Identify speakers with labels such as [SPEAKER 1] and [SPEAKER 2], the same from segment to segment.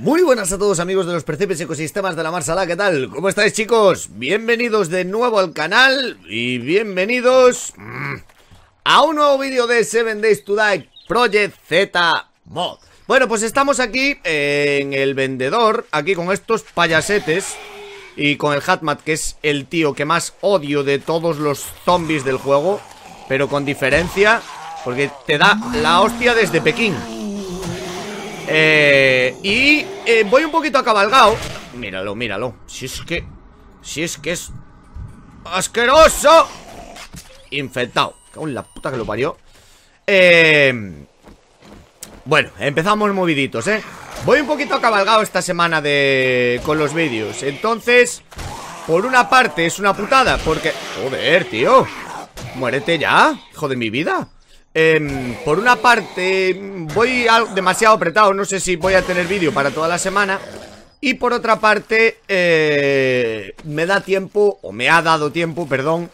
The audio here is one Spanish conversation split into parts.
[SPEAKER 1] Muy buenas a todos amigos de los Percepes Ecosistemas de la Marsala, ¿qué tal? ¿Cómo estáis chicos? Bienvenidos de nuevo al canal y bienvenidos mm, a un nuevo vídeo de 7 Days to Die Project Z Mod Bueno, pues estamos aquí eh, en el vendedor, aquí con estos payasetes y con el Hatmat que es el tío que más odio de todos los zombies del juego Pero con diferencia, porque te da la hostia desde Pekín eh, y eh, voy un poquito cabalgado, Míralo, míralo Si es que... Si es que es... ¡Asqueroso! Infectado Cago la puta que lo parió Eh... Bueno, empezamos moviditos, ¿eh? Voy un poquito cabalgado esta semana de... con los vídeos Entonces, por una parte es una putada Porque... Joder, tío Muérete ya, hijo de mi vida por una parte, voy demasiado apretado, no sé si voy a tener vídeo para toda la semana. Y por otra parte, eh, me da tiempo, o me ha dado tiempo, perdón,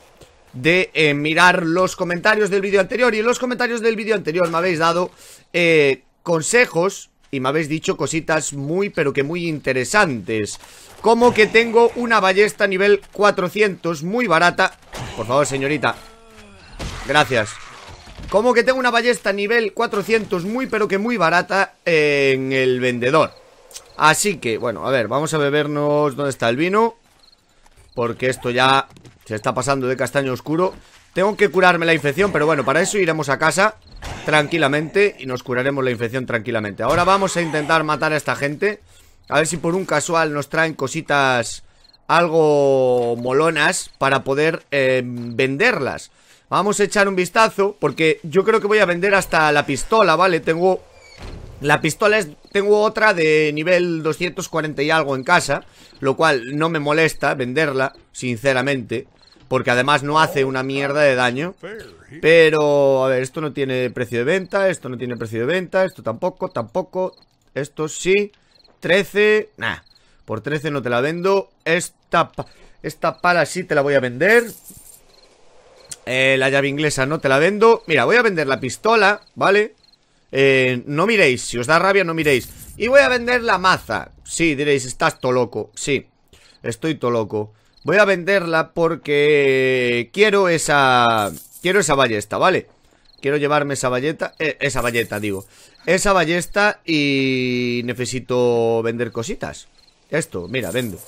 [SPEAKER 1] de eh, mirar los comentarios del vídeo anterior. Y en los comentarios del vídeo anterior me habéis dado eh, consejos y me habéis dicho cositas muy, pero que muy interesantes. Como que tengo una ballesta nivel 400 muy barata. Por favor, señorita. Gracias. Como que tengo una ballesta nivel 400 muy pero que muy barata en el vendedor Así que, bueno, a ver, vamos a bebernos dónde está el vino Porque esto ya se está pasando de castaño oscuro Tengo que curarme la infección, pero bueno, para eso iremos a casa tranquilamente Y nos curaremos la infección tranquilamente Ahora vamos a intentar matar a esta gente A ver si por un casual nos traen cositas algo molonas para poder em, venderlas Vamos a echar un vistazo Porque yo creo que voy a vender hasta la pistola, ¿vale? Tengo... La pistola es... Tengo otra de nivel 240 y algo en casa Lo cual no me molesta venderla, sinceramente Porque además no hace una mierda de daño Pero... A ver, esto no tiene precio de venta Esto no tiene precio de venta Esto tampoco, tampoco Esto sí 13... Nah por 13 no te la vendo Esta... Esta pala sí te la voy a vender eh, la llave inglesa no te la vendo Mira, voy a vender la pistola, ¿vale? Eh, no miréis, si os da rabia no miréis Y voy a vender la maza Sí, diréis, estás todo loco, sí Estoy todo loco Voy a venderla porque quiero esa... Quiero esa ballesta, ¿vale? Quiero llevarme esa balleta eh, Esa ballesta, digo Esa ballesta y necesito vender cositas Esto, mira, vendo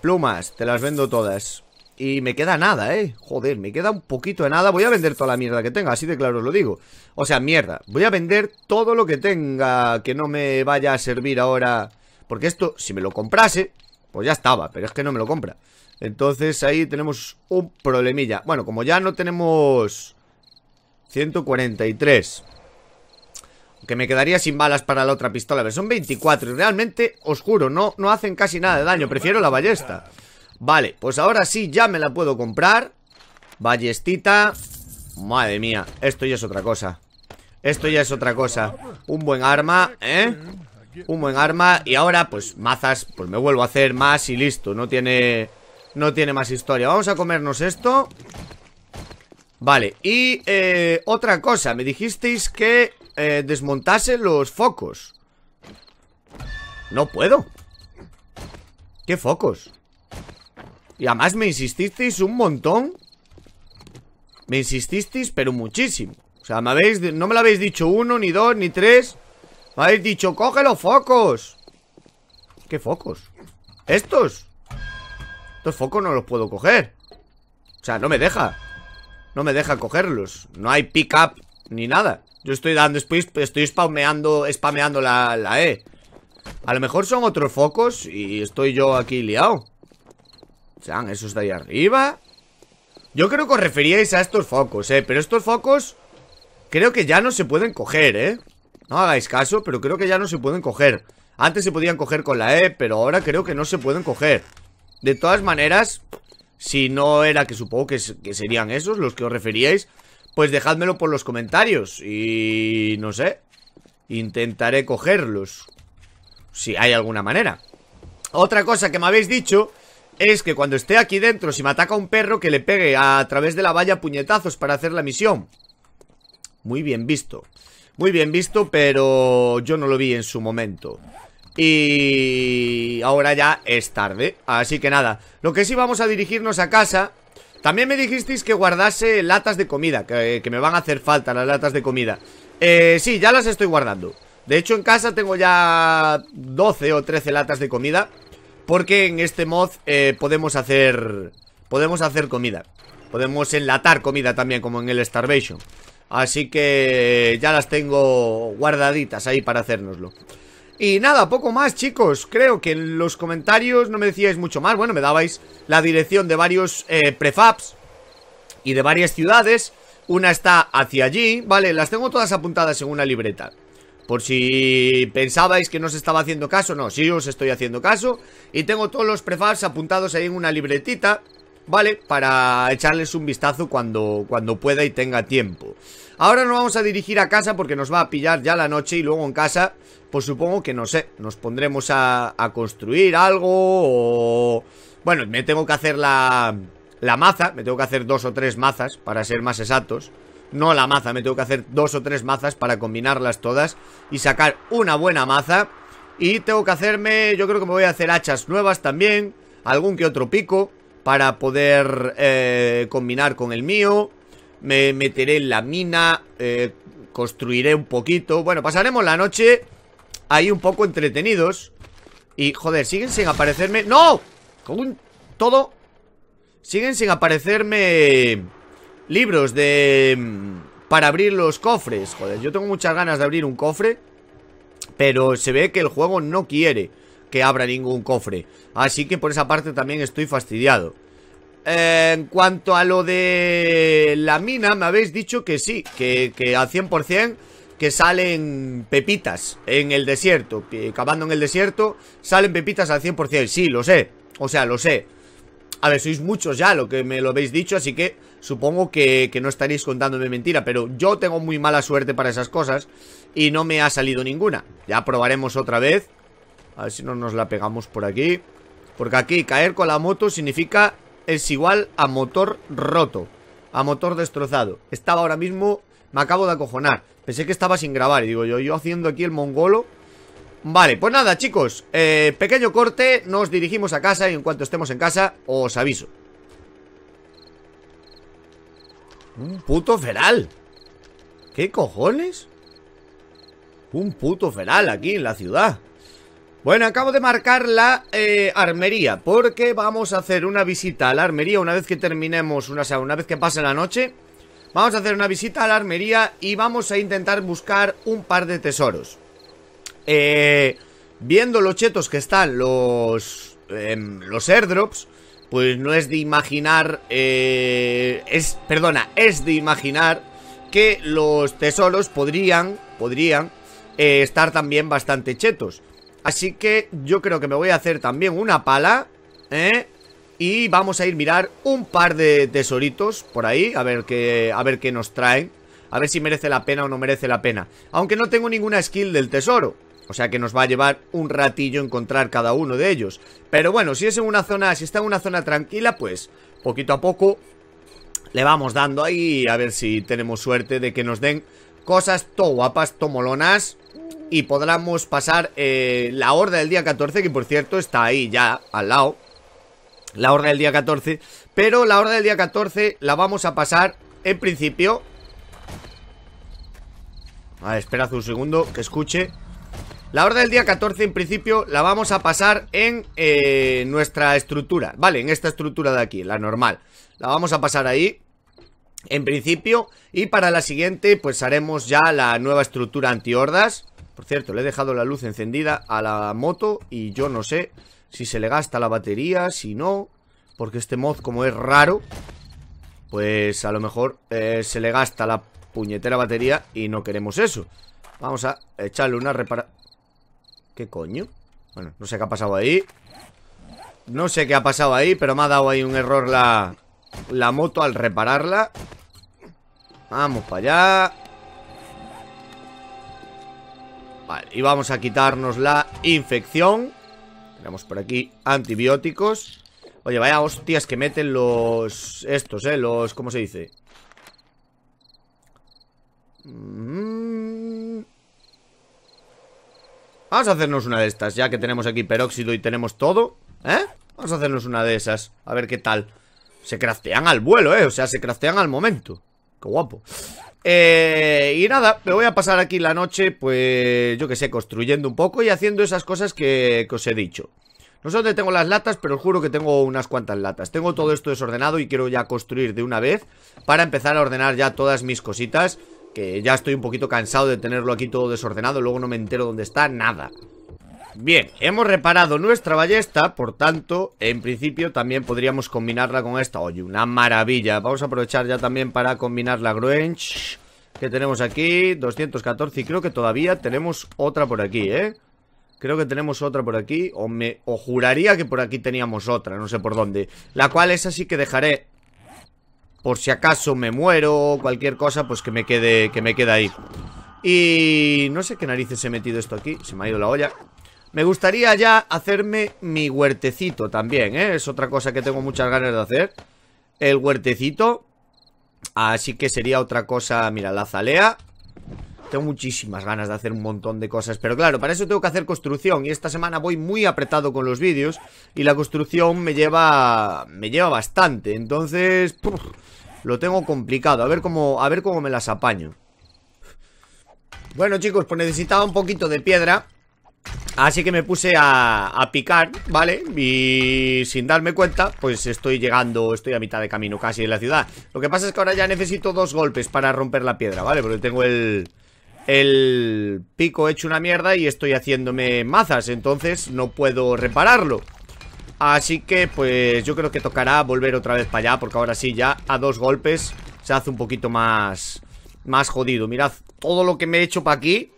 [SPEAKER 1] Plumas, te las vendo todas y me queda nada, ¿eh? Joder, me queda un poquito de nada. Voy a vender toda la mierda que tenga, así de claro os lo digo. O sea, mierda. Voy a vender todo lo que tenga que no me vaya a servir ahora. Porque esto, si me lo comprase, pues ya estaba. Pero es que no me lo compra. Entonces ahí tenemos un problemilla. Bueno, como ya no tenemos 143. Que me quedaría sin balas para la otra pistola. Pero son 24. Y realmente, os juro, no, no hacen casi nada de daño. Prefiero la ballesta. Vale, pues ahora sí ya me la puedo comprar Ballestita Madre mía, esto ya es otra cosa Esto ya es otra cosa Un buen arma, ¿eh? Un buen arma y ahora pues mazas Pues me vuelvo a hacer más y listo No tiene, no tiene más historia Vamos a comernos esto Vale, y eh, otra cosa Me dijisteis que eh, desmontase los focos No puedo ¿Qué focos? Y además me insististeis un montón Me insististeis, pero muchísimo O sea, me habéis, no me lo habéis dicho uno, ni dos, ni tres Me habéis dicho, coge los focos ¿Qué focos? ¿Estos? Estos focos no los puedo coger O sea, no me deja No me deja cogerlos No hay pick up ni nada Yo estoy dando, estoy, estoy spameando, spameando la, la E A lo mejor son otros focos Y estoy yo aquí liado Chan, ¿eso está ahí arriba? Yo creo que os referíais a estos focos, eh Pero estos focos Creo que ya no se pueden coger, eh No hagáis caso, pero creo que ya no se pueden coger Antes se podían coger con la E Pero ahora creo que no se pueden coger De todas maneras Si no era que supongo que, que serían esos Los que os referíais Pues dejádmelo por los comentarios Y... no sé Intentaré cogerlos Si hay alguna manera Otra cosa que me habéis dicho es que cuando esté aquí dentro, si me ataca un perro, que le pegue a través de la valla puñetazos para hacer la misión. Muy bien visto. Muy bien visto, pero yo no lo vi en su momento. Y ahora ya es tarde. Así que nada, lo que sí vamos a dirigirnos a casa. También me dijisteis que guardase latas de comida, que, me van a hacer falta las latas de comida. Eh, sí, ya las estoy guardando. De hecho, en casa tengo ya 12 o 13 latas de comida. Porque en este mod eh, podemos hacer... Podemos hacer comida Podemos enlatar comida también, como en el Starvation Así que ya las tengo guardaditas ahí para hacérnoslo y nada, poco más chicos Creo que en los comentarios no me decíais mucho más Bueno, me dabais la dirección de varios eh, prefabs Y de varias ciudades Una está hacia allí, vale Las tengo todas apuntadas en una libreta por si pensabais que no os estaba haciendo caso No, sí os estoy haciendo caso Y tengo todos los prefabs apuntados ahí en una libretita ¿Vale? Para echarles un vistazo cuando, cuando pueda y tenga tiempo Ahora nos vamos a dirigir a casa porque nos va a pillar ya la noche Y luego en casa, pues supongo que no sé Nos pondremos a, construir algo o... Bueno, me tengo que hacer la, la maza Me tengo que hacer dos o tres mazas para ser más exactos no la maza. Me tengo que hacer dos o tres mazas para combinarlas todas y sacar una buena maza. Y tengo que hacerme, yo creo que me voy a hacer hachas nuevas también, algún que otro pico para poder eh, combinar con el mío. Me meteré en la mina, eh, construiré un poquito. Bueno, pasaremos la noche ahí un poco entretenidos. Y, joder, siguen sin aparecerme... ¡No! Con un... todo... Siguen sin aparecerme... Libros de... Mm, para abrir los cofres Joder, yo tengo muchas ganas de abrir un cofre Pero se ve que el juego no quiere Que abra ningún cofre Así que por esa parte también estoy fastidiado eh, En cuanto a lo de la mina Me habéis dicho que sí Que, que al 100% que salen pepitas en el desierto, que cavando en el desierto salen pepitas al 100%, sí, lo sé, o sea, lo sé. A ver, sois muchos ya lo que me lo habéis dicho, así que Supongo que, no estaréis contándome mentira, pero yo tengo muy mala suerte para esas cosas y no me ha salido ninguna. Ya probaremos otra vez. A ver si no nos la pegamos por aquí. Porque aquí caer con la moto significa es igual a motor roto. A motor destrozado. Estaba ahora mismo... Me acabo de acojonar. Pensé que estaba sin grabar. Y digo yo, yo haciendo aquí el mongolo... Vale, pues nada chicos, eh, pequeño corte, nos dirigimos a casa y en cuanto estemos en casa os aviso. Un puto feral. ¿Qué cojones? Un puto feral aquí en la ciudad. Bueno, acabo de marcar la eh, armería Porque vamos a hacer una visita a la armería Una vez que terminemos, una, o una vez que pase la noche Vamos a hacer una visita a la armería Y vamos a intentar buscar un par de tesoros eh, Viendo los chetos que están los, em, los airdrops pues no es de imaginar, eh, es, perdona, es de imaginar que los tesoros podrían, podrían eh, estar también bastante chetos. Así que yo creo que me voy a hacer también una pala, ¿eh? Y vamos a ir mirar un par de tesoritos por ahí, a ver qué, a ver qué nos traen. A ver si merece la pena o no merece la pena. Aunque no tengo ninguna skill del tesoro. O sea que nos va a llevar un ratillo encontrar cada uno de ellos. Pero bueno, si es en una zona, si está en una zona tranquila, pues poquito a poco le vamos dando ahí a ver si tenemos suerte de que nos den cosas to guapas, to molonas y podremos pasar eh, la horda del día 14, que por cierto está ahí ya al lado. La horda del día 14, pero la horda del día 14 la vamos a pasar en principio. A ver, esperad un segundo que escuche. La horda del día 14 en principio la vamos a pasar en eh, nuestra estructura, ¿vale? En esta estructura de aquí, la normal. La vamos a pasar ahí en principio y para la siguiente pues haremos ya la nueva estructura anti-hordas Por cierto, le he dejado la luz encendida a la moto y yo no sé si se le gasta la batería, si no, porque este mod como es raro, pues a lo mejor eh, se le gasta la puñetera batería y no queremos eso. Vamos a echarle una reparación. ¿Qué coño? Bueno, no sé qué ha pasado ahí No sé qué ha pasado ahí Pero me ha dado ahí un error la, la moto al repararla Vamos para allá Vale, y vamos a quitarnos la infección Tenemos por aquí antibióticos Oye, vaya hostias que meten los... Estos, eh, los... ¿Cómo se dice? Mmm... Vamos a hacernos una de estas, ya que tenemos aquí peróxido y tenemos todo ¿Eh? Vamos a hacernos una de esas, a ver qué tal Se craftean al vuelo, ¿eh? O sea, se craftean al momento Qué guapo eh, y nada, me voy a pasar aquí la noche, pues yo que sé, construyendo un poco y haciendo esas cosas que, que os he dicho. No sé dónde tengo las latas, pero os juro que tengo unas cuantas latas. Tengo todo esto desordenado y quiero ya construir de una vez para empezar a ordenar ya todas mis cositas que ya estoy un poquito cansado de tenerlo aquí todo desordenado Luego no me entero dónde está, nada Bien, hemos reparado nuestra ballesta Por tanto, en principio también podríamos combinarla con esta Oye, una maravilla Vamos a aprovechar ya también para combinar la Gruench Que tenemos aquí 214 y creo que todavía tenemos otra por aquí, ¿eh? Creo que tenemos otra por aquí o, me, o juraría que por aquí teníamos otra, no sé por dónde La cual esa sí que dejaré por si acaso me muero o cualquier cosa, pues que me quede, que me quede ahí. Y no sé qué narices he metido esto aquí. Se me ha ido la olla. Me gustaría ya hacerme mi huertecito también, ¿eh? Es otra cosa que tengo muchas ganas de hacer. El huertecito. Así que sería otra cosa. Mira, la zalea tengo muchísimas ganas de hacer un montón de cosas, pero claro, para eso tengo que hacer construcción y esta semana voy muy apretado con los vídeos y la construcción me lleva me lleva bastante, entonces lo tengo complicado. A ver cómo a ver cómo me las apaño. Bueno, chicos, pues necesitaba un poquito de piedra Así que me puse a, a, picar, ¿vale? Y sin darme cuenta, pues estoy llegando, estoy a mitad de camino casi de la ciudad Lo que pasa es que ahora ya necesito dos golpes para romper la piedra, ¿vale? Porque tengo el, el pico hecho una mierda y estoy haciéndome mazas, entonces no puedo repararlo. Así que pues yo creo que tocará volver otra vez para allá porque ahora sí ya a dos golpes se hace un poquito más, más jodido. Mirad todo lo que me he hecho para aquí.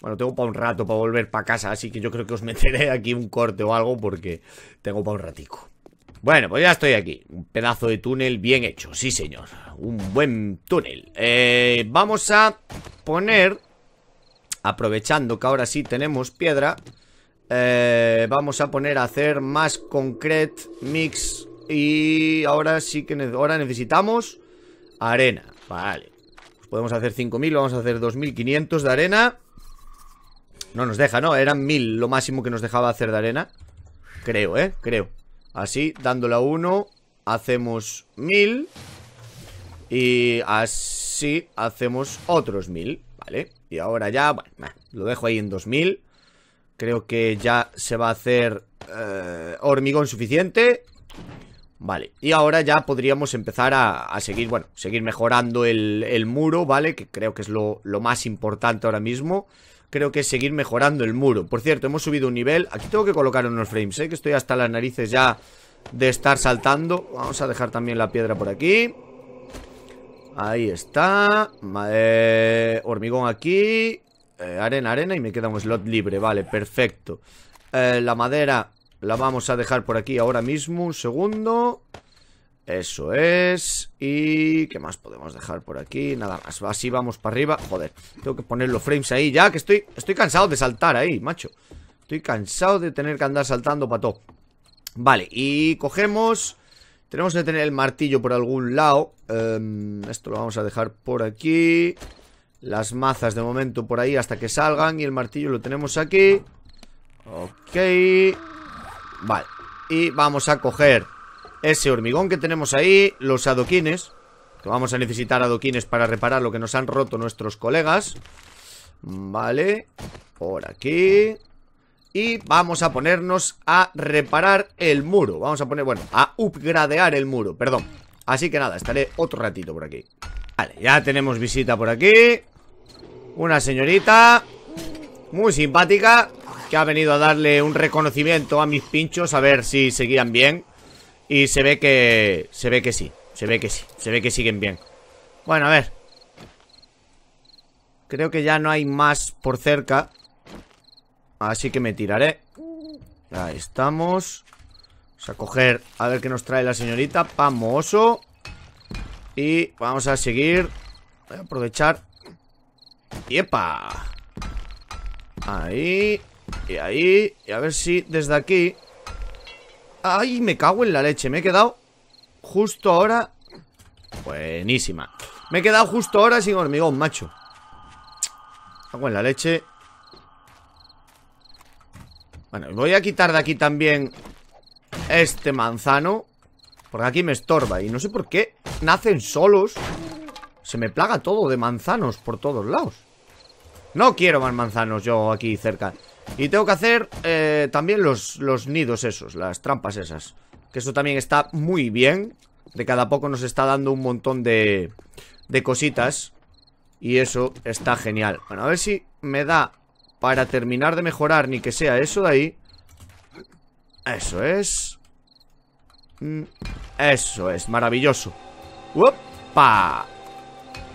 [SPEAKER 1] Bueno, tengo para un rato para volver para casa, así que yo creo que os meteré aquí un corte o algo porque tengo para un ratico. Bueno, pues ya estoy aquí. Un pedazo de túnel bien hecho, sí señor. Un buen túnel. Eh, vamos a poner, aprovechando que ahora sí tenemos piedra, eh, vamos a poner a hacer más concrete mix. Y ahora sí que ahora necesitamos arena. Vale. podemos hacer 5.000, vamos a hacer 2.500 de arena. No nos deja, ¿no? Eran 1.000 lo máximo que nos dejaba hacer de arena. Creo, ¿eh? Creo. Así, dándole a 1 Hacemos mil Y así Hacemos otros mil, Vale, y ahora ya, bueno, lo dejo ahí en 2000 Creo que ya se va a hacer eh, hormigón suficiente Vale, y ahora ya podríamos empezar a, seguir, bueno, seguir mejorando el, muro, ¿vale? Que creo que es lo, lo más importante ahora mismo creo que es seguir mejorando el muro Por cierto, hemos subido un nivel Aquí tengo que colocar unos frames, ¿eh? que estoy hasta las narices ya de estar saltando Vamos a dejar también la piedra por aquí Ahí está eh, Hormigón aquí eh, Arena, arena y me queda un slot libre Vale, perfecto eh, La madera la vamos a dejar por aquí ahora mismo Un segundo eso es. ¿Y qué más podemos dejar por aquí? Nada más. Así vamos para arriba. Joder, tengo que poner los frames ahí ya, que estoy, estoy cansado de saltar ahí, macho. Estoy cansado de tener que andar saltando para todo. Vale, y cogemos... Tenemos que tener el martillo por algún lado. Em, esto lo vamos a dejar por aquí. Las mazas de momento por ahí hasta que salgan. Y el martillo lo tenemos aquí. Ok. Vale. Y vamos a coger ese hormigón que tenemos ahí, los adoquines, que vamos a necesitar adoquines para reparar lo que nos han roto nuestros colegas. Vale, por aquí. Y vamos a ponernos a reparar el muro. Vamos a poner, bueno, a upgradear el muro, perdón. Así que nada, estaré otro ratito por aquí. Vale, ya tenemos visita por aquí. Una señorita muy simpática que ha venido a darle un reconocimiento a mis pinchos a ver si seguían bien. Y se ve que... Se ve que sí, se ve que sí, se ve que siguen bien Bueno, a ver Creo que ya no hay más por cerca Así que me tiraré Ahí estamos Vamos a coger a ver qué nos trae la señorita Pamoso Y vamos a seguir Voy a aprovechar ¡Yepa! Ahí Y ahí Y a ver si desde aquí ¡Ay, me cago en la leche! Me he quedado justo ahora... Buenísima. Me he quedado justo ahora sin hormigón, macho. Cago en la leche. Bueno, voy a quitar de aquí también este manzano. Porque aquí me estorba. Y no sé por qué nacen solos. Se me plaga todo de manzanos por todos lados. No quiero más manzanos yo aquí cerca. Y tengo que hacer eh, también los, los nidos esos, las trampas esas. Que eso también está muy bien. De cada poco nos está dando un montón de, cositas. Y eso está genial. Bueno, a ver si me da para terminar de mejorar ni que sea eso de ahí. Eso es. Mm, eso es, maravilloso. pa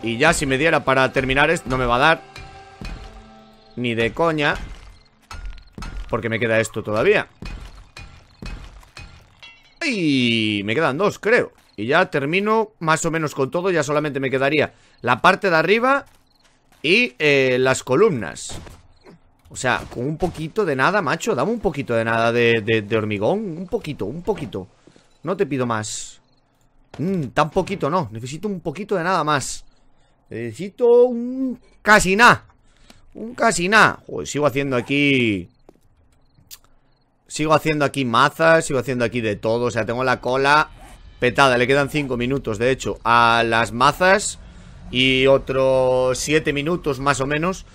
[SPEAKER 1] Y ya si me diera para terminar esto, no me va a dar. Ni de coña. Porque me queda esto todavía Y me quedan dos, creo Y ya termino más o menos con todo Ya solamente me quedaría la parte de arriba Y eh, las columnas O sea, con un poquito de nada, macho Dame un poquito de nada de, hormigón Un poquito, un poquito No te pido más mm, Tan poquito no, necesito un poquito de nada más Necesito un... Casi nada un casi nada. Joder, sigo haciendo aquí Sigo haciendo aquí mazas, sigo haciendo aquí de todo O sea, tengo la cola petada Le quedan 5 minutos, de hecho, a las mazas Y otros 7 minutos más o menos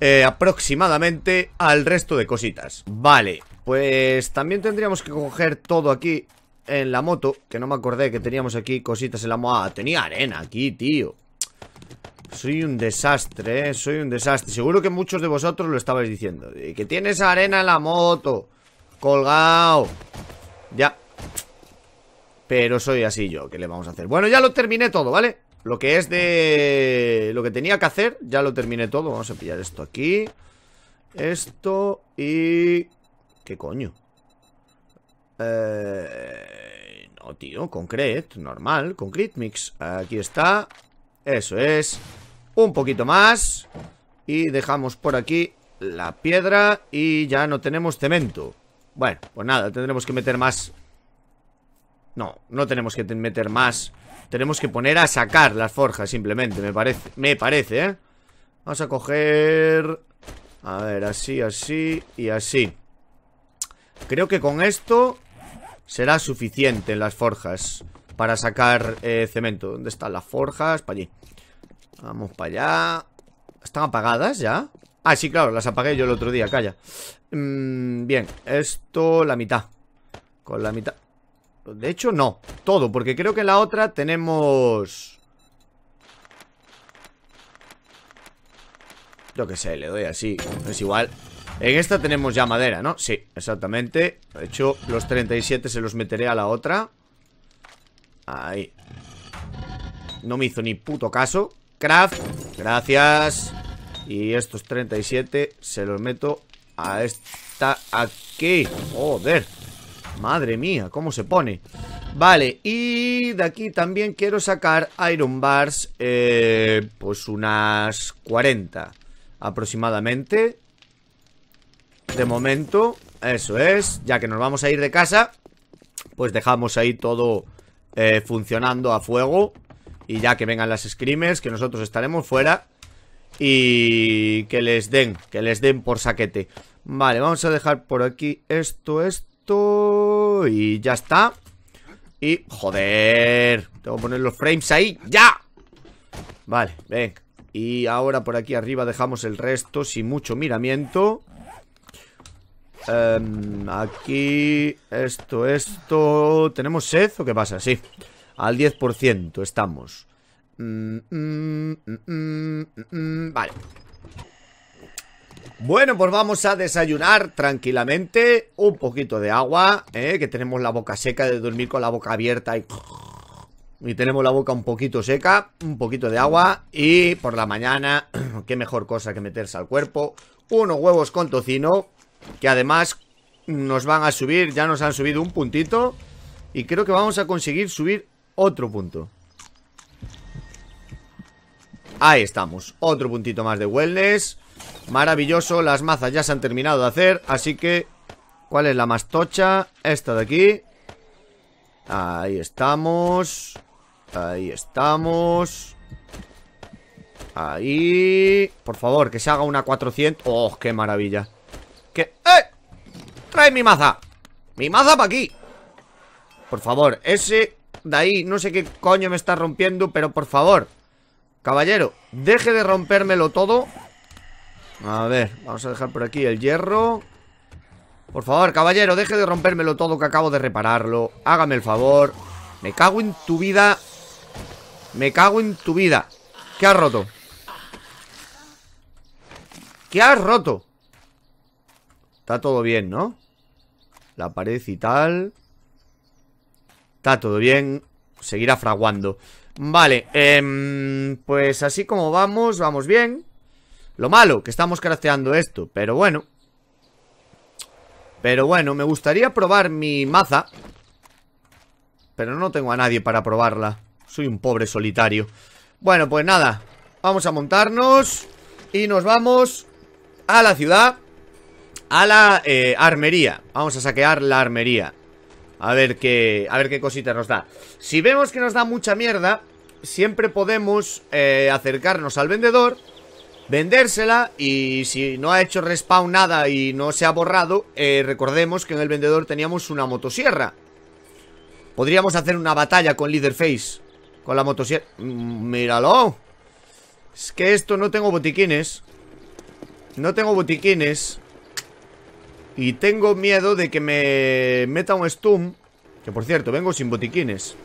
[SPEAKER 1] eh, Aproximadamente al resto de cositas Vale, pues también tendríamos que coger todo aquí en la moto Que no me acordé que teníamos aquí cositas en la moto ah, tenía arena aquí, tío soy un desastre, ¿eh? soy un desastre Seguro que muchos de vosotros lo estabais diciendo Que tienes arena en la moto Colgado. Ya. Pero soy así yo, ¿qué le vamos a hacer? Bueno, ya lo terminé todo, ¿vale? Lo que es de... Lo que tenía que hacer, ya lo terminé todo Vamos a pillar esto aquí Esto y... ¿Qué coño? Eh, no, tío, concrete, normal Concrete mix, aquí está Eso es Un poquito más Y dejamos por aquí la piedra Y ya no tenemos cemento bueno, pues nada, tendremos que meter más No, no tenemos que meter más Tenemos que poner a sacar las forjas Simplemente, me parece, me parece, ¿eh? Vamos a coger A ver, así, así Y así Creo que con esto Será suficiente en las forjas Para sacar eh, cemento ¿Dónde están las forjas? Para allí Vamos para allá ¿Están apagadas ya? Ah, sí, claro, las apagué yo el otro día, calla mm, Bien, esto la mitad Con la mitad De hecho, no, todo Porque creo que en la otra tenemos... lo que sé, le doy así Es igual En esta tenemos ya madera, ¿no? Sí, exactamente De hecho, los 37 se los meteré a la otra Ahí No me hizo ni puto caso Craft, gracias y estos 37 se los meto a esta aquí. Joder. Madre mía, cómo se pone. Vale, y de aquí también quiero sacar Iron Bars, eh, pues unas 40 aproximadamente. De momento, eso es, ya que nos vamos a ir de casa, pues dejamos ahí todo eh, funcionando a fuego. Y ya que vengan las screams que nosotros estaremos fuera, y que les den, que les den por saquete Vale, vamos a dejar por aquí esto, esto Y ya está Y, joder Tengo que poner los frames ahí, ¡ya! Vale, ven Y ahora por aquí arriba dejamos el resto Sin mucho miramiento em, Aquí Esto, esto ¿Tenemos sed o qué pasa? Sí Al 10% estamos vale. Bueno, pues vamos a desayunar tranquilamente. Un poquito de agua, que tenemos la boca seca de dormir con la boca abierta y... Y tenemos la boca un poquito seca, un poquito de agua y por la mañana, qué mejor cosa que meterse al cuerpo, unos huevos con tocino, que además nos van a subir, ya nos han subido un puntito y creo que vamos a conseguir subir otro punto. Ahí estamos, otro puntito más de wellness Maravilloso, las mazas ya se han terminado de hacer Así que, ¿cuál es la más tocha? Esta de aquí Ahí estamos Ahí estamos Ahí Por favor, que se haga una 400 ¡Oh, qué maravilla! ¡Que... ¡Eh! ¡Trae mi maza! ¡Mi maza para aquí! Por favor, ese de ahí No sé qué coño me está rompiendo Pero por favor Caballero, deje de rompérmelo todo A ver, vamos a dejar por aquí el hierro Por favor, caballero, deje de rompérmelo todo Que acabo de repararlo Hágame el favor Me cago en tu vida Me cago en tu vida ¿Qué has roto? ¿Qué has roto? Está todo bien, ¿no? La pared y tal Está todo bien Seguirá fraguando Vale, em, pues así como vamos, vamos bien Lo malo, que estamos crafteando esto, pero bueno Pero bueno, me gustaría probar mi maza Pero no tengo a nadie para probarla Soy un pobre solitario Bueno, pues nada, vamos a montarnos Y nos vamos a la ciudad A la eh, armería Vamos a saquear la armería a ver qué, a ver qué cosita nos da. Si vemos que nos da mucha mierda, siempre podemos eh, acercarnos al vendedor, vendérsela y si no ha hecho respawn nada y no se ha borrado, eh, recordemos que en el vendedor teníamos una motosierra. Podríamos hacer una batalla con Leaderface, con la motosierra. Mm, míralo. Es que esto no tengo botiquines. No tengo botiquines. Y tengo miedo de que me meta un stun Que por cierto, vengo sin botiquines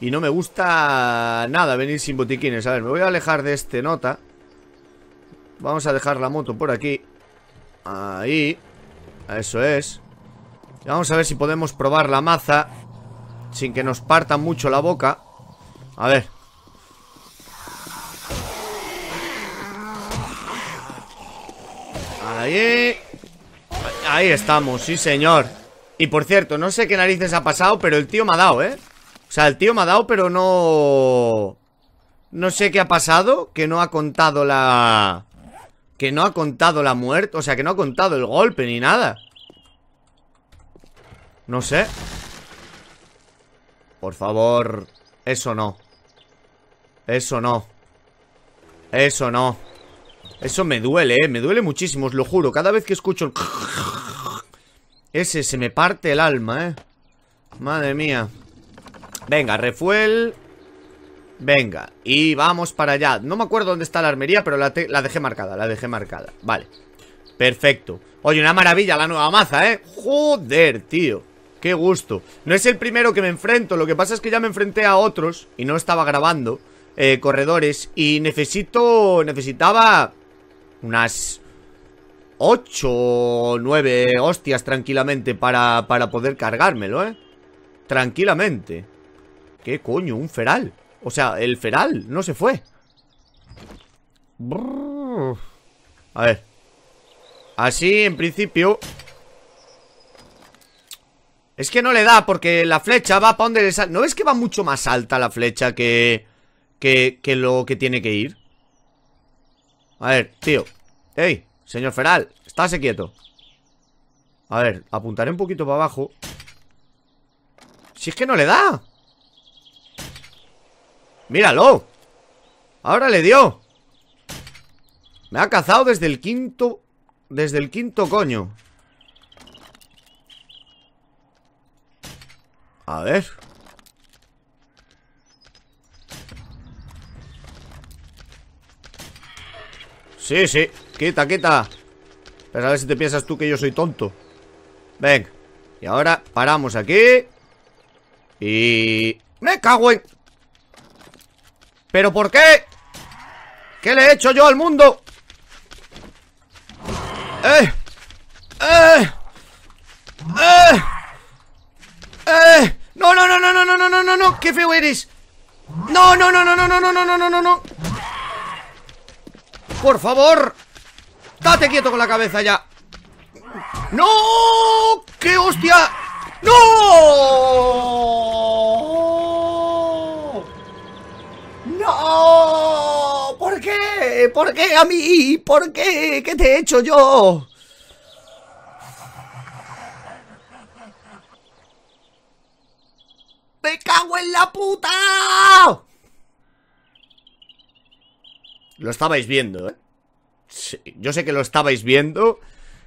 [SPEAKER 1] Y no me gusta nada venir sin botiquines A ver, me voy a alejar de este nota Vamos a dejar la moto por aquí Ahí Eso es Vamos a ver si podemos probar la maza Sin que nos parta mucho la boca A ver Ahí. Ahí estamos, sí señor. Y por cierto, no sé qué narices ha pasado, pero el tío me ha dado, ¿eh? O sea, el tío me ha dado, pero no... No sé qué ha pasado, que no ha contado la... Que no ha contado la muerte, o sea, que no ha contado el golpe ni nada. No sé. Por favor, eso no. Eso no. Eso no. Eso me duele, ¿eh? Me duele muchísimo, os lo juro. Cada vez que escucho Ese se me parte el alma, ¿eh? Madre mía. Venga, refuel. Venga, y vamos para allá. No me acuerdo dónde está la armería, pero la, dejé marcada, la dejé marcada. Vale. Perfecto. Oye, una maravilla la nueva maza, ¿eh? Joder, tío. Qué gusto. No es el primero que me enfrento, lo que pasa es que ya me enfrenté a otros y no estaba grabando eh, corredores y necesito... necesitaba unas ocho o 9 hostias tranquilamente para, poder cargármelo, ¿eh? Tranquilamente. ¿Qué coño? Un feral. O sea, el feral no se fue. A ver. Así, en principio... Es que no le da porque la flecha va para donde le sale. ¿No ves que va mucho más alta la flecha que, que, que lo que tiene que ir? A ver, tío ¡Ey! Señor Feral, estáse quieto A ver, apuntaré un poquito para abajo Si es que no le da ¡Míralo! ¡Ahora le dio! Me ha cazado desde el quinto... Desde el quinto coño A ver Sí, sí, quita, quita Pero a ver si te piensas tú que yo soy tonto Venga Y ahora paramos aquí Y... ¡Me cago en...! ¿Pero por qué? ¿Qué le he hecho yo al mundo? ¡Eh! ¡Eh! ¡Eh! ¡Eh! ¡No, no, no, no, no, no, no, no, no! ¡Qué feo eres! ¡No, no, no, no, no, no, no, no, no, no, no! ¡Por favor! ¡Date quieto con la cabeza ya! ¡No! ¡Qué hostia! ¡No! ¡No! ¿Por qué? ¿Por qué a mí? ¿Por qué? ¿Qué te he hecho yo? ¡Me cago en la puta! Lo estabais viendo, ¿eh? yo sé que lo estabais viendo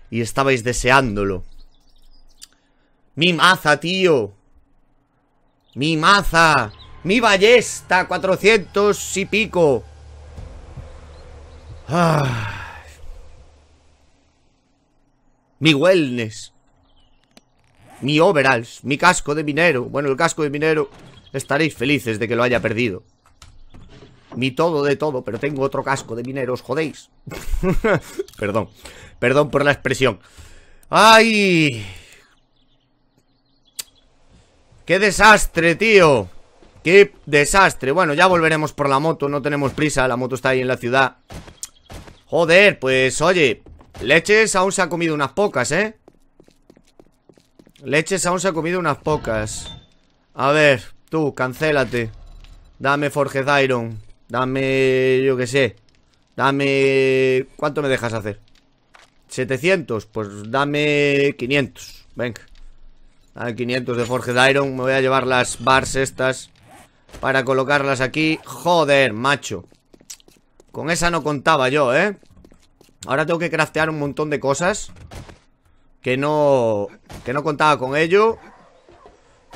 [SPEAKER 1] y estabais deseándolo. ¡Mi maza, tío! ¡Mi maza! ¡Mi ballesta! 400 y pico. Ah. Mi wellness. Mi overalls. Mi casco de minero. Bueno, el casco de minero. Estaréis felices de que lo haya perdido mi todo de todo, pero tengo otro casco de mineros, jodéis. perdón, perdón por la expresión. ¡Ay! ¡Qué desastre, tío! ¡Qué desastre! Bueno, ya volveremos por la moto, no tenemos prisa, la moto está ahí en la ciudad. Joder, pues oye, leches aún se ha comido unas pocas, ¿eh? Leches aún se ha comido unas pocas. A ver, tú, cancélate. Dame Forged Iron. Dame, yo qué sé. Dame... ¿Cuánto me dejas hacer? 700, pues dame 500. Venga. Dame 500 de Forge Iron. Me voy a llevar las bars estas para colocarlas aquí. Joder, macho. Con esa no contaba yo, ¿eh? Ahora tengo que craftear un montón de cosas que no que no contaba con ello.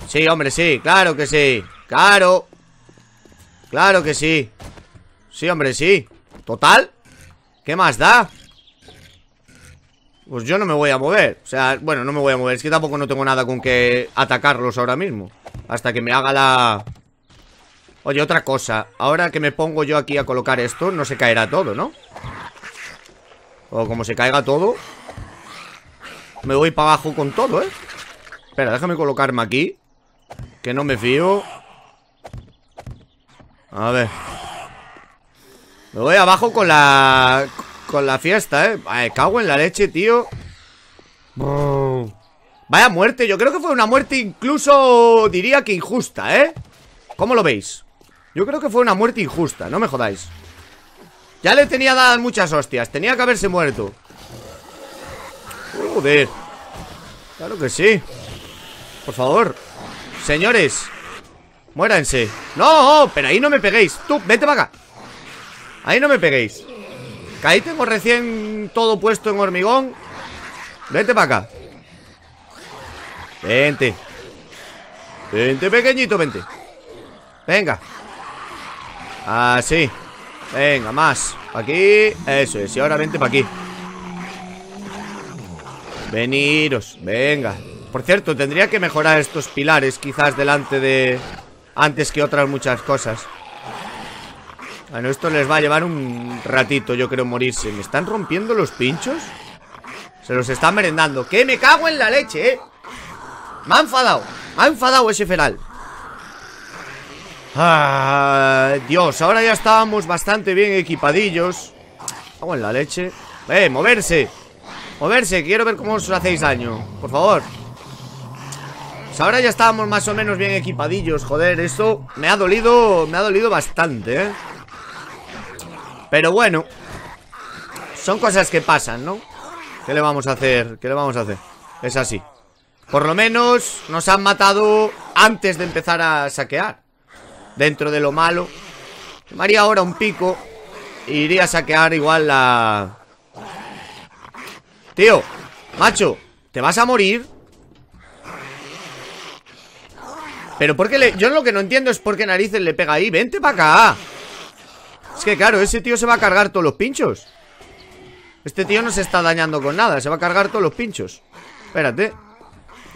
[SPEAKER 1] Sí, hombre, sí, claro que sí. Claro. Claro que sí Sí, hombre, sí Total ¿Qué más da? Pues yo no me voy a mover O sea, bueno, no me voy a mover Es que tampoco no tengo nada con que atacarlos ahora mismo Hasta que me haga la... Oye, otra cosa Ahora que me pongo yo aquí a colocar esto No se caerá todo, ¿no? O como se caiga todo Me voy para abajo con todo, ¿eh? Espera, déjame colocarme aquí Que no me fío a ver. Me voy abajo con la... Con la fiesta, ¿eh? Ay, cago en la leche, tío. Vaya muerte, yo creo que fue una muerte incluso diría que injusta, ¿eh? ¿Cómo lo veis? Yo creo que fue una muerte injusta, no me jodáis Ya le tenía dadas muchas hostias, tenía que haberse muerto Joder Claro que sí Por favor Señores Muéranse No, pero ahí no me peguéis Tú, vete para acá Ahí no me peguéis Que ahí tengo recién todo puesto en hormigón Vete para acá Vente Vente pequeñito, vente Venga Así Venga, más Aquí Eso es Y ahora vente para aquí Veniros Venga Por cierto, tendría que mejorar estos pilares Quizás delante de antes que otras muchas cosas. Bueno, esto les va a llevar un ratito, yo creo, morirse. ¿Me están rompiendo los pinchos? Se los están merendando. ¡Que me cago en la leche, eh! Me ha enfadado. Me ha enfadado ese feral. Ah, Dios, ahora ya estábamos bastante bien equipadillos. Cago en la leche. ¡Eh, moverse! Moverse, quiero ver cómo os hacéis daño. Por favor. Pues ahora ya estábamos más o menos bien equipadillos Joder, eso me ha dolido Me ha dolido bastante, ¿eh? Pero bueno Son cosas que pasan, ¿no? ¿Qué le vamos a hacer? ¿Qué le vamos a hacer? Es así Por lo menos nos han matado Antes de empezar a saquear Dentro de lo malo maría ahora un pico Iría a saquear igual la... Tío, macho ¿Te vas a morir? Pero porque le... Yo lo que no entiendo es por qué narices le pega ahí ¡Vente para acá! Es que claro, ese tío se va a cargar todos los pinchos Este tío no se está dañando con nada Se va a cargar todos los pinchos Espérate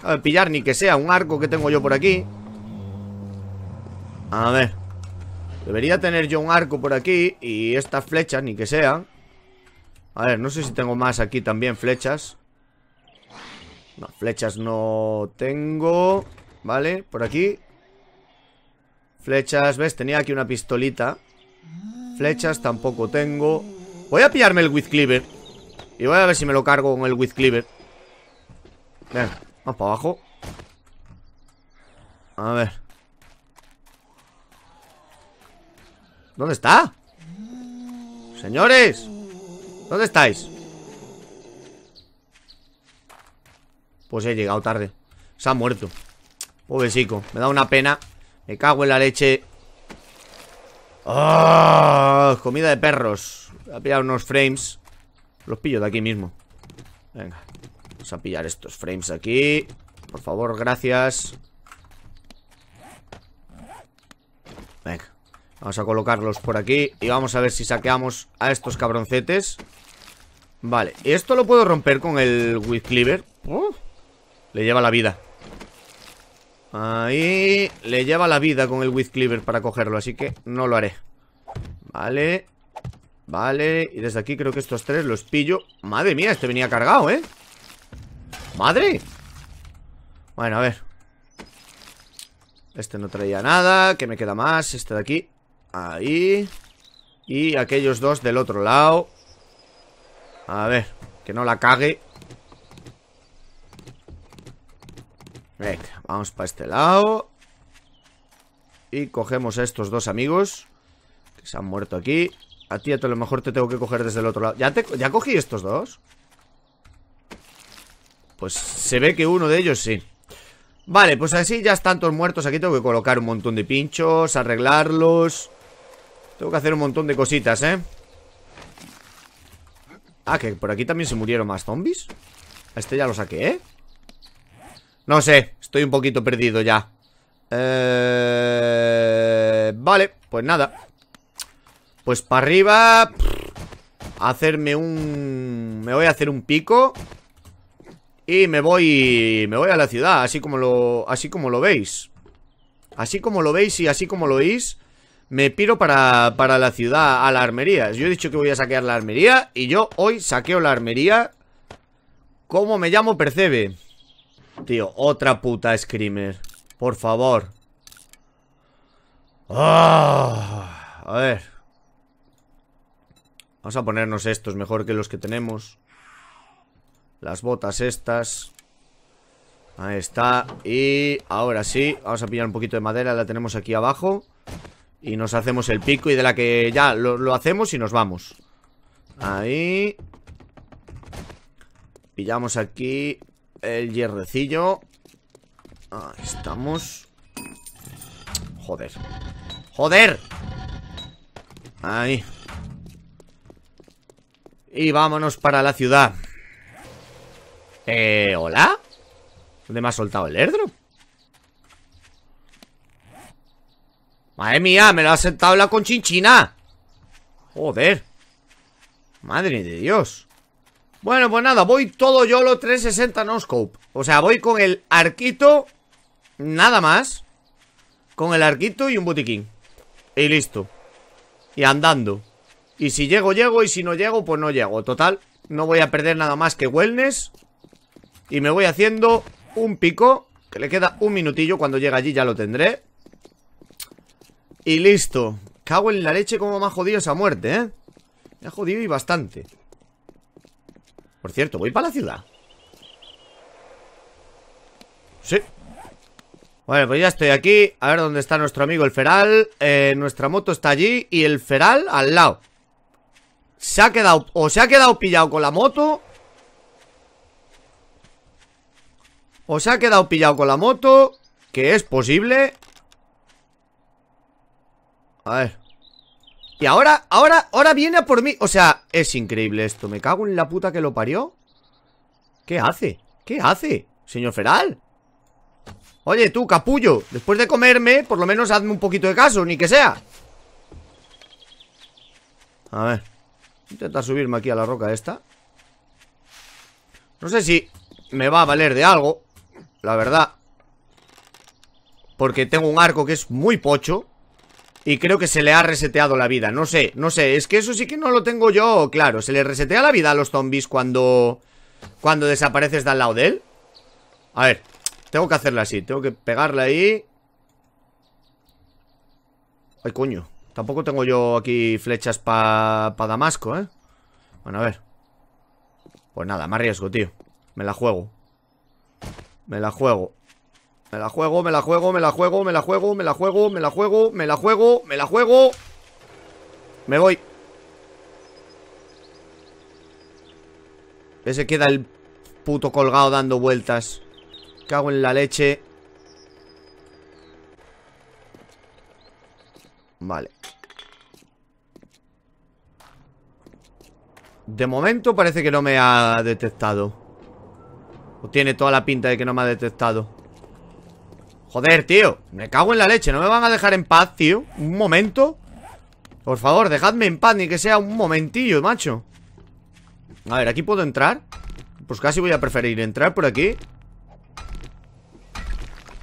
[SPEAKER 1] A ver, pillar ni que sea Un arco que tengo yo por aquí A ver Debería tener yo un arco por aquí Y estas flechas, ni que sea. A ver, no sé si tengo más aquí también flechas No, flechas no tengo Vale, por aquí Flechas, ¿ves? Tenía aquí una pistolita Flechas tampoco tengo Voy a pillarme el with cleaver Y voy a ver si me lo cargo con el with cleaver Venga, vamos para abajo A ver ¿Dónde está? Señores ¿Dónde estáis? Pues he llegado tarde Se ha muerto Pobrecico, me da una pena Me cago en la leche ¡Oh! Comida de perros Voy a pillar unos frames Los pillo de aquí mismo Venga, vamos a pillar estos frames aquí Por favor, gracias Venga, vamos a colocarlos por aquí Y vamos a ver si saqueamos a estos cabroncetes Vale, esto lo puedo romper con el whisklever. Cleaver oh, Le lleva la vida Ahí le lleva la vida con el With Cleaver para cogerlo, así que no lo haré Vale Vale, y desde aquí creo que estos tres los pillo Madre mía, este venía cargado, ¿eh? ¡Madre! Bueno, a ver Este no traía nada, que me queda más Este de aquí, ahí Y aquellos dos del otro lado A ver, que no la cague Venga, vamos para este lado Y cogemos a estos dos amigos Que se han muerto aquí A ti a lo mejor te tengo que coger desde el otro lado ¿Ya, te, ya cogí estos dos? Pues se ve que uno de ellos sí Vale, pues así ya están todos muertos Aquí tengo que colocar un montón de pinchos Arreglarlos Tengo que hacer un montón de cositas, ¿eh? Ah, que por aquí también se murieron más zombies Este ya lo saqué, ¿eh? No sé, estoy un poquito perdido ya eh, Vale, pues nada Pues para arriba Hacerme un... Me voy a hacer un pico Y me voy... Me voy a la ciudad, así como lo... Así como lo veis Así como lo veis y así como lo oís Me piro para, para la ciudad A la armería, yo he dicho que voy a saquear la armería Y yo hoy saqueo la armería ¿Cómo me llamo? Percebe Tío, otra puta screamer. Por favor. Ah, a ver. Vamos a ponernos estos mejor que los que tenemos. Las botas estas. Ahí está. Y ahora sí, vamos a pillar un poquito de madera. La tenemos aquí abajo. Y nos hacemos el pico y de la que ya lo, lo hacemos y nos vamos. Ahí. Pillamos aquí el hierrecillo Ahí estamos Joder ¡Joder! Ahí Y vámonos para la ciudad Eh, ¿hola? ¿Dónde me ha soltado el airdrop? Madre mía, me lo ha sentado la conchinchina Joder Madre de Dios bueno, pues nada, voy todo yo YOLO 360 no scope O sea, voy con el arquito Nada más Con el arquito y un botiquín Y listo Y andando Y si llego, llego Y si no llego, pues no llego Total, no voy a perder nada más que wellness Y me voy haciendo un pico Que le queda un minutillo Cuando llegue allí ya lo tendré Y listo Cago en la leche como me ha jodido esa muerte, ¿eh? Me ha jodido y bastante por cierto, voy para la ciudad Sí Vale, pues ya estoy aquí A ver dónde está nuestro amigo el feral eh, Nuestra moto está allí Y el feral al lado Se ha quedado O se ha quedado pillado con la moto O se ha quedado pillado con la moto Que es posible A ver y ahora, ahora, ahora viene a por mí O sea, es increíble esto Me cago en la puta que lo parió ¿Qué hace? ¿Qué hace? Señor Feral Oye, tú, capullo Después de comerme, por lo menos hazme un poquito de caso Ni que sea A ver Intentar subirme aquí a la roca esta No sé si me va a valer de algo La verdad Porque tengo un arco que es muy pocho y creo que se le ha reseteado la vida, no sé, no sé Es que eso sí que no lo tengo yo, claro ¿Se le resetea la vida a los zombies cuando... Cuando desapareces del lado de él? A ver, tengo que hacerla así Tengo que pegarla ahí Ay, coño Tampoco tengo yo aquí flechas para Damasco, ¿eh? Bueno, a ver Pues nada, más riesgo, tío Me la juego Me la juego me la juego, me la juego, me la juego, me la juego, me la juego, me la juego, me la juego, me la juego. Me voy. Ese queda el puto colgado dando vueltas. Cago en la leche. Vale. De momento parece que no me ha detectado. O tiene toda la pinta de que no me ha detectado. Joder, tío Me cago en la leche No me van a dejar en paz, tío Un momento Por favor, dejadme en paz Ni que sea un momentillo, macho A ver, ¿aquí puedo entrar? Pues casi voy a preferir entrar por aquí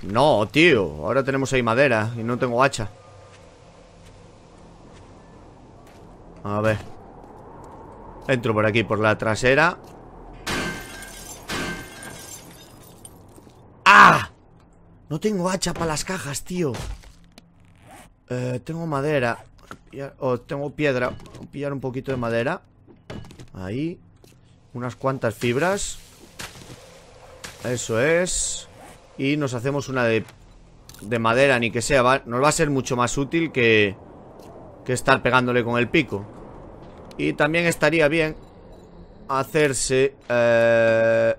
[SPEAKER 1] No, tío Ahora tenemos ahí madera Y no tengo hacha A ver Entro por aquí, por la trasera No tengo hacha para las cajas, tío. Eh, tengo madera. O tengo piedra. Voy a pillar un poquito de madera. Ahí. Unas cuantas fibras. Eso es. Y nos hacemos una de, de madera, ni que sea. nos va a ser mucho más útil que, que estar pegándole con el pico. Y también estaría bien hacerse... Eh,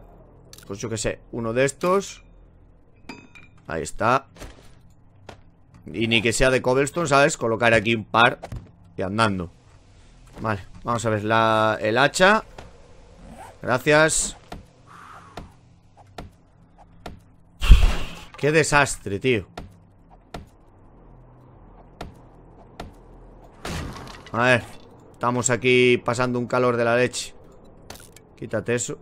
[SPEAKER 1] pues yo qué sé, uno de estos. Ahí está Y ni que sea de cobblestone, ¿sabes? Colocar aquí un par y andando Vale, vamos a ver el hacha Gracias Qué desastre, tío A ver Estamos aquí pasando un calor de la leche Quítate eso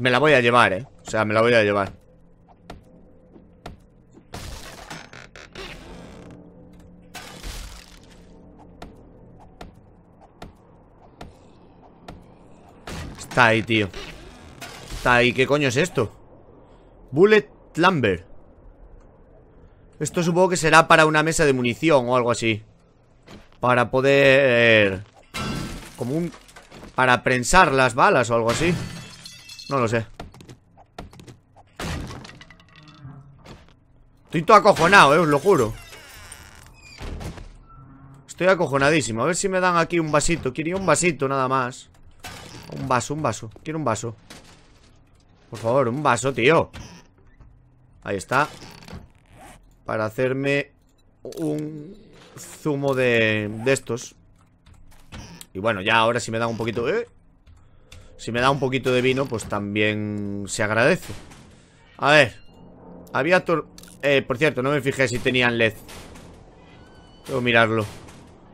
[SPEAKER 1] Me la voy a llevar, eh O sea, me la voy a llevar Está ahí, tío Está ahí, ¿qué coño es esto? Bullet Lumber Esto supongo que será para una mesa de munición o algo así Para poder... Como un... Para prensar las balas o algo así no lo sé Estoy todo acojonado, eh, os lo juro Estoy acojonadísimo A ver si me dan aquí un vasito Quería un vasito nada más Un vaso, un vaso Quiero un vaso Por favor, un vaso, tío Ahí está Para hacerme un zumo de, de estos Y bueno, ya ahora sí me dan un poquito... ¡Eh! Si me da un poquito de vino, pues también se agradece. A ver. Había tor... Eh, por cierto, no me fijé si tenían LED. Debo mirarlo.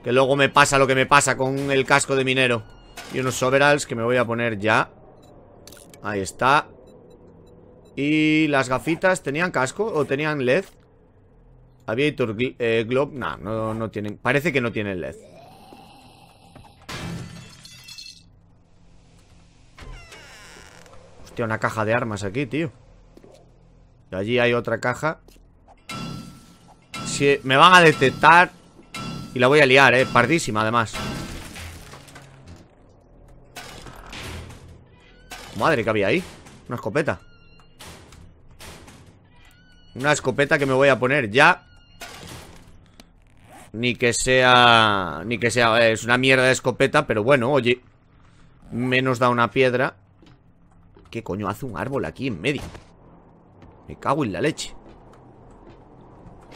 [SPEAKER 1] Que luego me pasa lo que me pasa con el casco de minero. Y unos overalls que me voy a poner ya. Ahí está. ¿Y las gafitas tenían casco o tenían LED? Había eh, Globe, nah, no, no tienen Parece que no tienen LED una caja de armas aquí, tío Y allí hay otra caja Si me van a detectar Y la voy a liar, eh Pardísima, además Madre, que había ahí? Una escopeta Una escopeta que me voy a poner ya Ni que sea... Ni que sea... Es una mierda de escopeta Pero bueno, oye Menos da una piedra ¿Qué coño hace un árbol aquí en medio? Me cago en la leche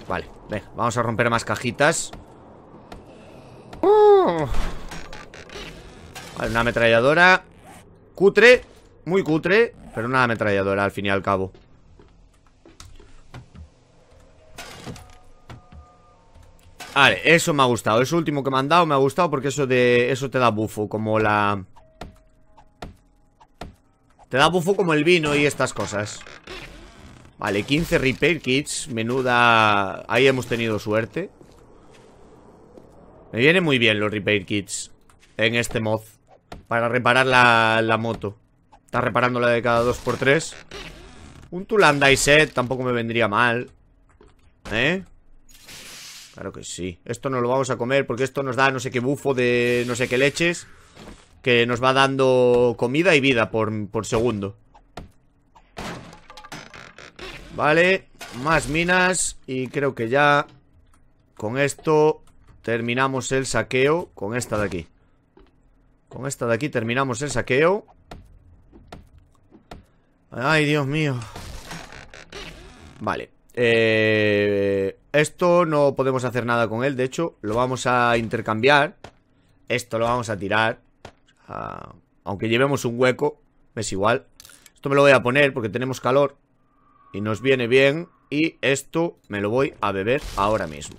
[SPEAKER 1] Vale, venga, vamos a romper más cajitas uh. Vale, una ametralladora Cutre, muy cutre Pero una ametralladora al fin y al cabo Vale, eso me ha gustado Eso último que me han dado me ha gustado Porque eso, de, eso te da bufo Como la... Te da bufo como el vino y estas cosas Vale, 15 repair kits Menuda... Ahí hemos tenido suerte Me vienen muy bien los repair kits En este mod Para reparar la, moto Está reparando la de cada 2x3 Un Tulandai set Tampoco me vendría mal ¿Eh? Claro que sí Esto no lo vamos a comer porque esto nos da no sé qué bufo de no sé qué leches que nos va dando comida y vida por, segundo. Vale, más minas y creo que ya con esto terminamos el saqueo con esta de aquí. Con esta de aquí terminamos el saqueo. Ay, Dios mío. Vale. Eh, esto no podemos hacer nada con él, de hecho, lo vamos a intercambiar. Esto lo vamos a tirar. Ah, aunque llevemos un hueco, es igual. Esto me lo voy a poner porque tenemos calor y nos viene bien. Y esto me lo voy a beber ahora mismo.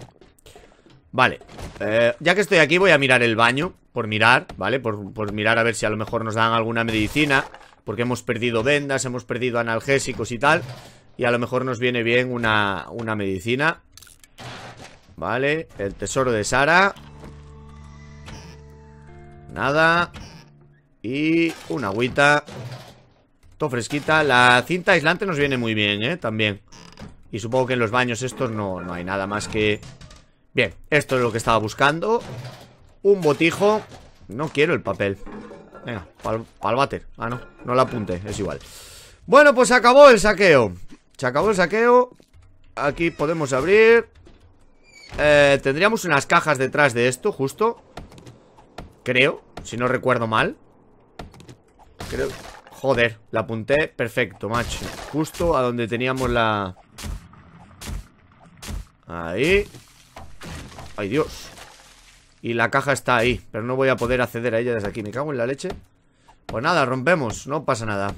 [SPEAKER 1] Vale, eh, ya que estoy aquí voy a mirar el baño Por mirar, ¿vale? Por, mirar a ver si a lo mejor nos dan alguna medicina Porque hemos perdido vendas, hemos perdido analgésicos y tal Y a lo mejor nos viene bien una, una medicina Vale, el tesoro de Sara Nada y una agüita Todo fresquita La cinta aislante nos viene muy bien, ¿eh? También Y supongo que en los baños estos no, no hay nada más que... Bien, esto es lo que estaba buscando Un botijo No quiero el papel Venga, para Ah, no, no la apunte, es igual Bueno, pues se acabó el saqueo Se acabó el saqueo Aquí podemos abrir eh, Tendríamos unas cajas detrás de esto, justo Creo, si no recuerdo mal Creo... Joder, la apunté perfecto, macho Justo a donde teníamos la... Ahí Ay, Dios Y la caja está ahí Pero no voy a poder acceder a ella desde aquí Me cago en la leche Pues nada, rompemos No pasa nada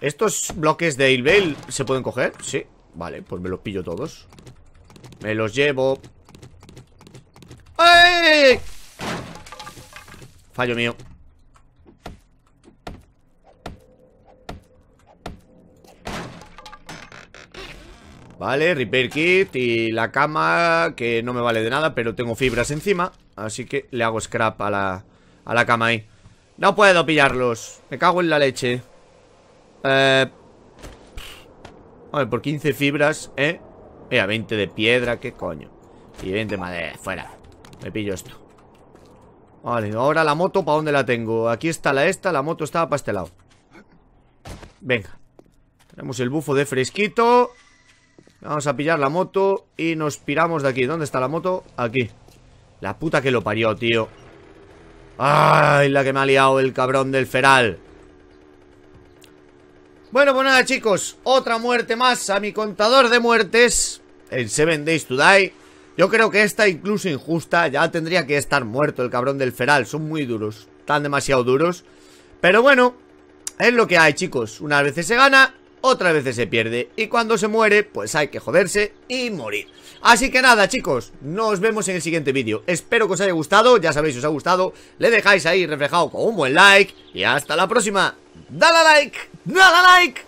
[SPEAKER 1] ¿Estos bloques de Ilveil se pueden coger? Sí Vale, pues me los pillo todos Me los llevo ¡Ay! Fallo mío Vale, repair kit y la cama Que no me vale de nada, pero tengo fibras encima Así que le hago scrap a la, a la cama ahí No puedo pillarlos, me cago en la leche Eh... por 15 fibras, ¿eh? Mira, 20 de piedra, qué coño Y 20 de madera, fuera Me pillo esto Vale, ahora la moto, ¿para dónde la tengo? Aquí está la esta, la moto estaba para este lado Venga Tenemos el bufo de fresquito Vamos a pillar la moto y nos piramos de aquí ¿Dónde está la moto? Aquí La puta que lo parió, tío Ay, la que me ha liado el cabrón del feral Bueno, pues nada, chicos Otra muerte más a mi contador de muertes En Seven Days to Die Yo creo que esta, incluso injusta Ya tendría que estar muerto el cabrón del feral Son muy duros, están demasiado duros Pero bueno, es lo que hay, chicos Una vez se gana otras veces se pierde y cuando se muere pues hay que joderse y morir. Así que nada chicos, nos vemos en el siguiente vídeo. Espero que os haya gustado, ya sabéis si os ha gustado, le dejáis ahí reflejado con un buen like y hasta la próxima. Dale like, dale like.